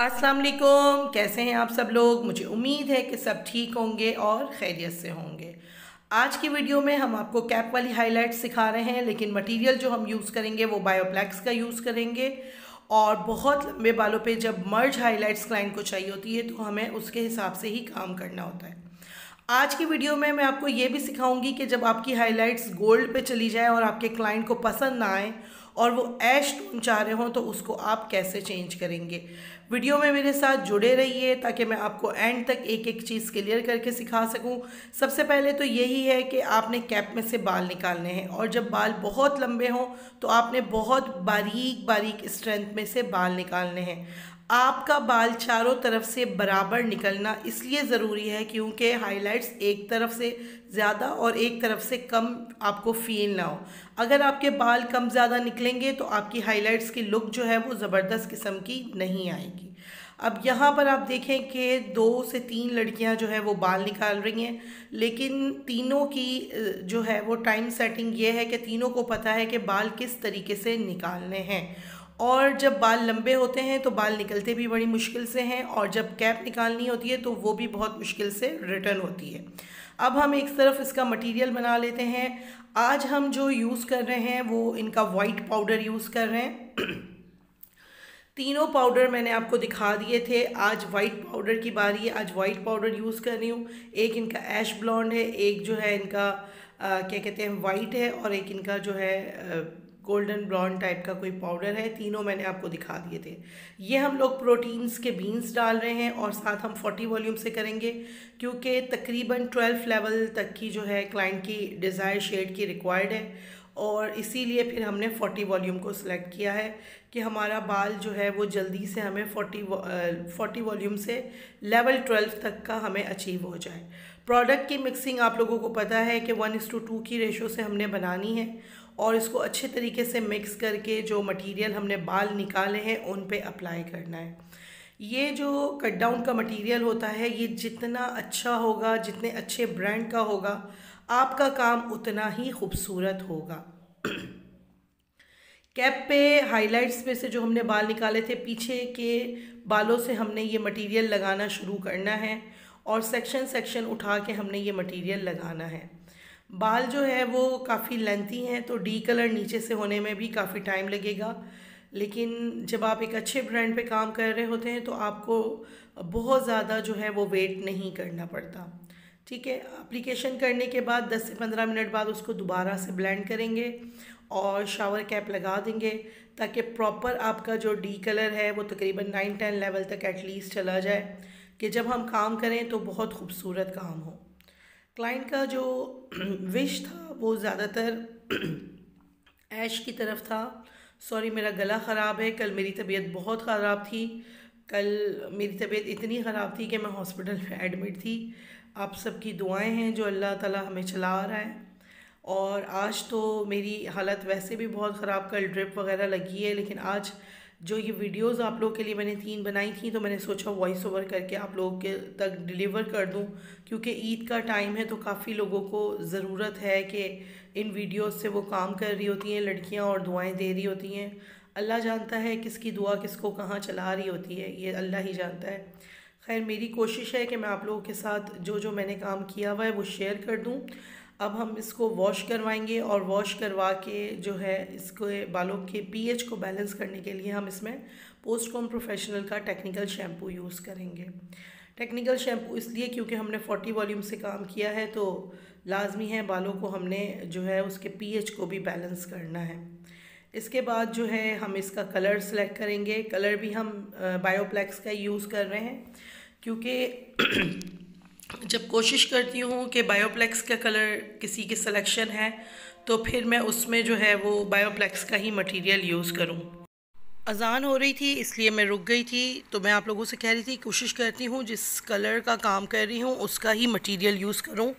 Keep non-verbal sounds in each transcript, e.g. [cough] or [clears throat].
अस्सलाम वालेकुम कैसे हैं आप सब लोग मुझे उम्मीद है कि सब ठीक होंगे और खैरियत से होंगे आज की वीडियो में हम आपको कैप वाली हाईलाइट सिखा रहे हैं लेकिन मटेरियल जो हम यूज़ करेंगे वो बायोप्लैक्स का यूज़ करेंगे और बहुत लंबे बालों पे जब मर्ज हाईलाइट्स क्लाइंट को चाहिए होती है तो हमें उसके हिसाब से ही काम करना होता है आज की वीडियो में मैं आपको ये भी सिखाऊंगी कि जब आपकी हाइलाइट्स गोल्ड पे चली जाए और आपके क्लाइंट को पसंद ना आए और वो ऐश टोन चाह रहे हों तो उसको आप कैसे चेंज करेंगे वीडियो में मेरे साथ जुड़े रहिए ताकि मैं आपको एंड तक एक एक चीज़ क्लियर करके सिखा सकूँ सबसे पहले तो यही है कि आपने कैप में से बाल निकालने हैं और जब बाल बहुत लंबे हों तो आपने बहुत बारीक बारीक स्ट्रेंथ में से बाल निकालने हैं आपका बाल चारों तरफ से बराबर निकलना इसलिए ज़रूरी है क्योंकि हाइलाइट्स एक तरफ से ज़्यादा और एक तरफ से कम आपको फील ना हो अगर आपके बाल कम ज़्यादा निकलेंगे तो आपकी हाइलाइट्स की लुक जो है वो ज़बरदस्त किस्म की नहीं आएगी अब यहाँ पर आप देखें कि दो से तीन लड़कियाँ जो है वो बाल निकाल रही हैं लेकिन तीनों की जो है वो टाइम सेटिंग ये है कि तीनों को पता है कि बाल किस तरीके से निकालने हैं और जब बाल लंबे होते हैं तो बाल निकलते भी बड़ी मुश्किल से हैं और जब कैप निकालनी होती है तो वो भी बहुत मुश्किल से रिटर्न होती है अब हम एक तरफ इसका मटेरियल बना लेते हैं आज हम जो यूज़ कर रहे हैं वो इनका वाइट पाउडर यूज़ कर रहे हैं [clears throat] तीनों पाउडर मैंने आपको दिखा दिए थे आज वाइट पाउडर की बारी है आज वाइट पाउडर यूज़ कर रही हूँ एक इनका एश ब्लॉन्ड है एक जो है इनका आ, क्या कहते हैं वाइट है और एक इनका जो है आ, गोल्डन ब्राउन टाइप का कोई पाउडर है तीनों मैंने आपको दिखा दिए थे ये हम लोग प्रोटीन्स के बीन्स डाल रहे हैं और साथ हम 40 वॉल्यूम से करेंगे क्योंकि तकरीबन 12 लेवल तक की जो है क्लाइंट की डिज़ायर शेड की रिक्वायर्ड है और इसीलिए फिर हमने 40 वॉल्यूम को सिलेक्ट किया है कि हमारा बाल जो है वो जल्दी से हमें 40 40 वॉल्यूम से लेवल 12 तक का हमें अचीव हो जाए प्रोडक्ट की मिक्सिंग आप लोगों को पता है कि वन इस टू टू की रेशो से हमने बनानी है और इसको अच्छे तरीके से मिक्स करके जो मटेरियल हमने बाल निकाले हैं उन पे अप्लाई करना है ये जो कट डाउन का मटेरियल होता है ये जितना अच्छा होगा जितने अच्छे ब्रांड का होगा आपका काम उतना ही खूबसूरत होगा कैप [clears throat] पे हाइलाइट्स में से जो हमने बाल निकाले थे पीछे के बालों से हमने ये मटेरियल लगाना शुरू करना है और सेक्शन सेक्शन उठा के हमने ये मटेरियल लगाना है बाल जो है वो काफ़ी लेंथी हैं तो डी कलर नीचे से होने में भी काफ़ी टाइम लगेगा लेकिन जब आप एक अच्छे ब्रांड पे काम कर रहे होते हैं तो आपको बहुत ज़्यादा जो है वो वेट नहीं करना पड़ता ठीक है अप्लीकेशन करने के बाद 10 से 15 मिनट बाद उसको दोबारा से ब्लेंड करेंगे और शावर कैप लगा देंगे ताकि प्रॉपर आपका जो डी कलर है वो तकरीबन नाइन टेन लेवल तक एटलीस्ट चला जाए कि जब हम काम करें तो बहुत खूबसूरत काम हो क्लाइंट का जो विश [clears throat] था वो ज़्यादातर [clears throat] ऐश की तरफ था सॉरी मेरा गला ख़राब है कल मेरी तबीयत बहुत ख़राब थी कल मेरी तबीयत इतनी ख़राब थी कि मैं हॉस्पिटल में एडमिट थी आप सबकी दुआएं हैं जो अल्लाह ताला हमें चला आ रहा है और आज तो मेरी हालत वैसे भी बहुत ख़राब कल ड्रिप वगैरह लगी है लेकिन आज जो ये वीडियोस आप लोगों के लिए मैंने तीन बनाई थी तो मैंने सोचा वॉइस ओवर करके आप लोगों के तक डिलीवर कर दूं क्योंकि ईद का टाइम है तो काफ़ी लोगों को ज़रूरत है कि इन वीडियोस से वो काम कर रही होती हैं लड़कियां और दुआएं दे रही होती हैं अल्लाह जानता है किसकी दुआ किसको कहाँ चला रही होती है ये अल्लाह ही जानता है खैर मेरी कोशिश है कि मैं आप लोगों के साथ जो जो मैंने काम किया हुआ है वो शेयर कर दूँ अब हम इसको वॉश करवाएंगे और वॉश करवा के जो है इसके बालों के पीएच को बैलेंस करने के लिए हम इसमें पोस्ट कॉम प्रोफेशनल का टेक्निकल शैम्पू यूज़ करेंगे टेक्निकल शैम्पू इसलिए क्योंकि हमने फोर्टी वॉल्यूम से काम किया है तो लाजमी है बालों को हमने जो है उसके पीएच को भी बैलेंस करना है इसके बाद जो है हम इसका कलर सेलेक्ट करेंगे कलर भी हम बायोप्लेक्स का यूज़ कर रहे हैं क्योंकि जब कोशिश करती हूँ कि बायोप्लेक्स का कलर किसी की सिलेक्शन है तो फिर मैं उसमें जो है वो बायोप्लेक्स का ही मटेरियल यूज़ करूँ अजान हो रही थी इसलिए मैं रुक गई थी तो मैं आप लोगों से कह रही थी कोशिश करती हूँ जिस कलर का काम कर रही हूँ उसका ही मटेरियल यूज़ करूँ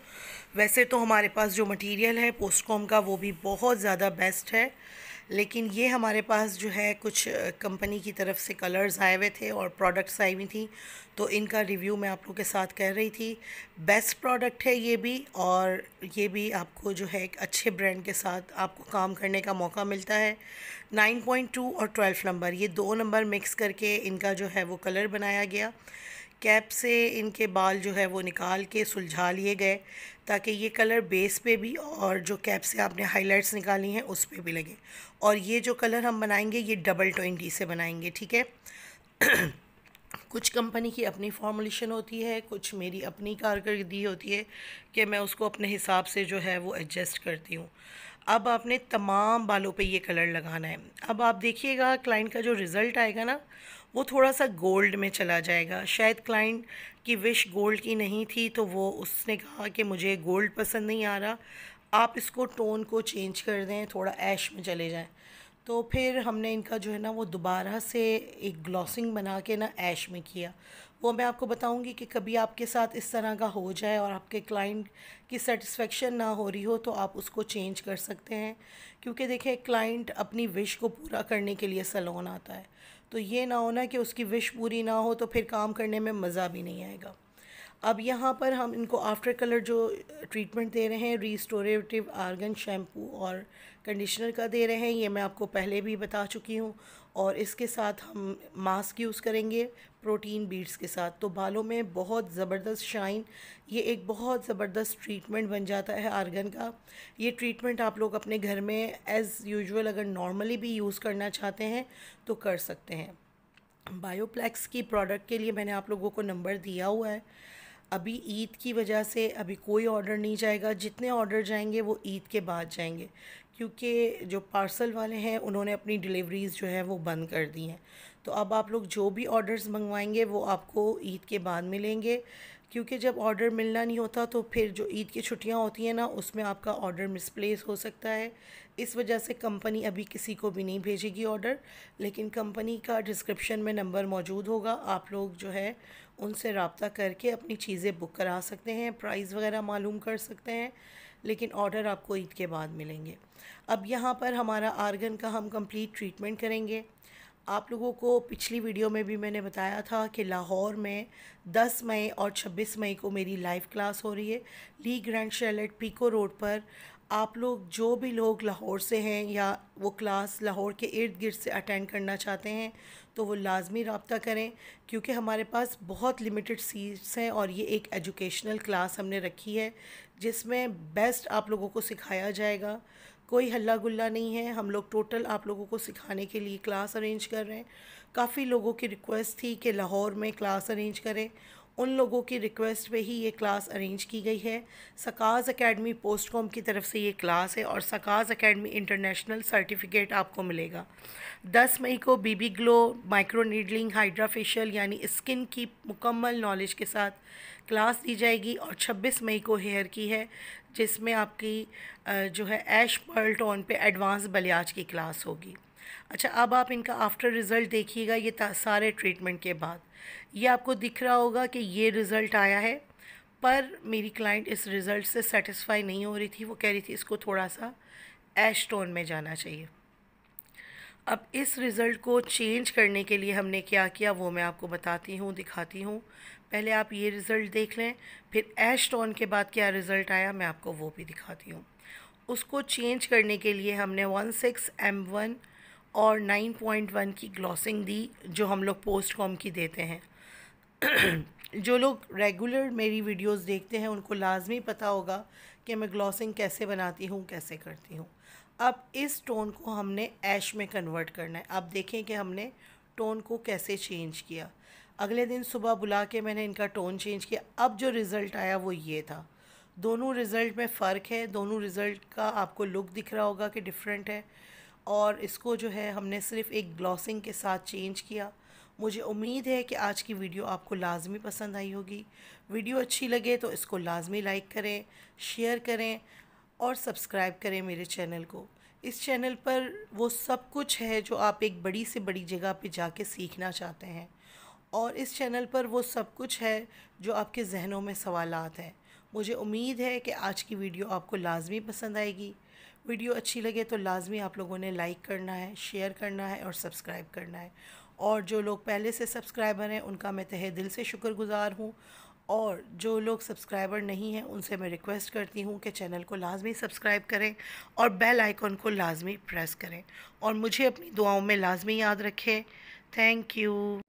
वैसे तो हमारे पास जो मटेरियल है पोस्ट कॉम का वो भी बहुत ज़्यादा बेस्ट है लेकिन ये हमारे पास जो है कुछ कंपनी की तरफ से कलर्स आए हुए थे और प्रोडक्ट्स आई हुई थी तो इनका रिव्यू मैं आप लोग के साथ कह रही थी बेस्ट प्रोडक्ट है ये भी और ये भी आपको जो है एक अच्छे ब्रांड के साथ आपको काम करने का मौका मिलता है 9.2 और 12 नंबर ये दो नंबर मिक्स करके इनका जो है वो कलर बनाया गया कैप से इनके बाल जो है वो निकाल के सुलझा लिए गए ताकि ये कलर बेस पे भी और जो कैप से आपने हाइलाइट्स निकाली हैं उस पर भी लगे और ये जो कलर हम बनाएंगे ये डबल ट्वेंटी से बनाएंगे ठीक है [clears throat] कुछ कंपनी की अपनी फॉर्मूलेशन होती है कुछ मेरी अपनी कारकर्दगी होती है कि मैं उसको अपने हिसाब से जो है वो एडजस्ट करती हूँ अब आपने तमाम बालों पे ये कलर लगाना है अब आप देखिएगा क्लाइंट का जो रिज़ल्ट आएगा ना वो थोड़ा सा गोल्ड में चला जाएगा शायद क्लाइंट की विश गोल्ड की नहीं थी तो वो उसने कहा कि मुझे गोल्ड पसंद नहीं आ रहा आप इसको टोन को चेंज कर दें थोड़ा ऐश में चले जाएं तो फिर हमने इनका जो है ना वो दोबारा से एक ग्लॉसिंग बना के ना ऐश में किया वो मैं आपको बताऊंगी कि कभी आपके साथ इस तरह का हो जाए और आपके क्लाइंट की सेटिस्फेक्शन ना हो रही हो तो आप उसको चेंज कर सकते हैं क्योंकि देखिए क्लाइंट अपनी विश को पूरा करने के लिए सलोन आता है तो ये ना हो ना कि उसकी विश पूरी ना हो तो फिर काम करने में मज़ा भी नहीं आएगा अब यहाँ पर हम इनको आफ्टर कलर जो ट्रीटमेंट दे रहे हैं रिस्टोरेटिव आर्गन शैम्पू और कंडीशनर का दे रहे हैं ये मैं आपको पहले भी बता चुकी हूँ और इसके साथ हम मास्क यूज़ करेंगे प्रोटीन बीट्स के साथ तो बालों में बहुत ज़बरदस्त शाइन ये एक बहुत ज़बरदस्त ट्रीटमेंट बन जाता है आर्गन का ये ट्रीटमेंट आप लोग अपने घर में एज़ यूजुअल अगर नॉर्मली भी यूज़ करना चाहते हैं तो कर सकते हैं बायोप्लेक्स की प्रोडक्ट के लिए मैंने आप लोगों को नंबर दिया हुआ है अभी ईद की वजह से अभी कोई ऑर्डर नहीं जाएगा जितने ऑर्डर जाएंगे वो ईद के बाद जाएंगे क्योंकि जो पार्सल वाले हैं उन्होंने अपनी डिलीवरीज़ जो है वो बंद कर दी हैं तो अब आप लोग जो भी ऑर्डर्स मंगवाएंगे वो आपको ईद के बाद मिलेंगे क्योंकि जब ऑर्डर मिलना नहीं होता तो फिर जो ईद की छुट्टियां होती हैं ना उसमें आपका ऑर्डर मिसप्लेस हो सकता है इस वजह से कंपनी अभी किसी को भी नहीं भेजेगी ऑर्डर लेकिन कंपनी का डिस्क्रिप्शन में नंबर मौजूद होगा आप लोग जो है उनसे रबता करके अपनी चीज़ें बुक करा सकते हैं प्राइस वगैरह मालूम कर सकते हैं लेकिन ऑर्डर आपको ईद के बाद मिलेंगे अब यहाँ पर हमारा आर्गन का हम कंप्लीट ट्रीटमेंट करेंगे आप लोगों को पिछली वीडियो में भी मैंने बताया था कि लाहौर में 10 मई और 26 मई को मेरी लाइव क्लास हो रही है ली ग्रैंड शैलेट पीको रोड पर आप लोग जो भी लोग लाहौर से हैं या वो क्लास लाहौर के इर्द गिर्द से अटेंड करना चाहते हैं तो वो लाजमी रबता करें क्योंकि हमारे पास बहुत लिमिटेड सीट्स हैं और ये एक एजुकेशनल क्लास हमने रखी है जिसमें बेस्ट आप लोगों को सिखाया जाएगा कोई हल्ला गुल्ला नहीं है हम लोग टोटल आप लोगों को सिखाने के लिए क्लास अरेंज कर रहे हैं काफ़ी लोगों की रिक्वेस्ट थी कि लाहौर में क्लास अरेंज करें उन लोगों की रिक्वेस्ट पे ही ये क्लास अरेंज की गई है सकाज एकेडमी पोस्ट कॉम की तरफ से ये क्लास है और सकाज एकेडमी इंटरनेशनल सर्टिफिकेट आपको मिलेगा 10 मई को BB glow micro needling hydra facial यानी स्किन की मुकम्मल नॉलेज के साथ क्लास दी जाएगी और 26 मई को हेयर की है जिसमें आपकी जो है एश पर्ल टोन पे एडवांस बलियाज की क्लास होगी अच्छा अब आप इनका आफ्टर रिज़ल्ट देखिएगा ये सारे ट्रीटमेंट के बाद ये आपको दिख रहा होगा कि ये रिज़ल्ट आया है पर मेरी क्लाइंट इस रिज़ल्ट से सेटिस्फाई नहीं हो रही थी वो कह रही थी इसको थोड़ा सा एश टोन में जाना चाहिए अब इस रिज़ल्ट को चेंज करने के लिए हमने क्या किया वो मैं आपको बताती हूँ दिखाती हूँ पहले आप ये रिज़ल्ट देख लें फिर एश टोन के बाद क्या रिज़ल्ट आया मैं आपको वो भी दिखाती हूँ उसको चेंज करने के लिए हमने वन सिक्स एम वन और 9.1 की ग्लॉसिंग दी जो हम लोग पोस्ट कॉम की देते हैं [clears throat] जो लोग रेगुलर मेरी वीडियोस देखते हैं उनको लाजमी पता होगा कि मैं ग्लॉसिंग कैसे बनाती हूँ कैसे करती हूँ अब इस टोन को हमने ऐश में कन्वर्ट करना है आप देखें कि हमने टोन को कैसे चेंज किया अगले दिन सुबह बुला के मैंने इनका टोन चेंज किया अब जो रिज़ल्ट आया वो ये था दोनों रिज़ल्ट में फ़र्क है दोनों रिज़ल्ट का आपको लुक दिख रहा होगा कि डिफरेंट है और इसको जो है हमने सिर्फ एक ग्लॉसिंग के साथ चेंज किया मुझे उम्मीद है कि आज की वीडियो आपको लाजमी पसंद आई होगी वीडियो अच्छी लगे तो इसको लाजमी लाइक करें शेयर करें और सब्सक्राइब करें मेरे चैनल को इस चैनल पर वो सब कुछ है जो आप एक बड़ी से बड़ी जगह पे जाके सीखना चाहते हैं और इस चैनल पर वो सब कुछ है जो आपके जहनों में सवालात हैं मुझे उम्मीद है कि आज की वीडियो आपको लाजमी पसंद आएगी वीडियो अच्छी लगे तो लाजमी आप लोगों ने लाइक करना है शेयर करना है और सब्सक्राइब करना है और जो लोग पहले से सब्सक्राइबर हैं उनका मैं तहे दिल से शुक्रगुजार हूँ और जो लोग सब्सक्राइबर नहीं हैं उनसे मैं रिक्वेस्ट करती हूँ कि चैनल को लाजमी सब्सक्राइब करें और बेल आइकॉन को लाजमी प्रेस करें और मुझे अपनी दुआओं में लाजमी याद रखें थैंक यू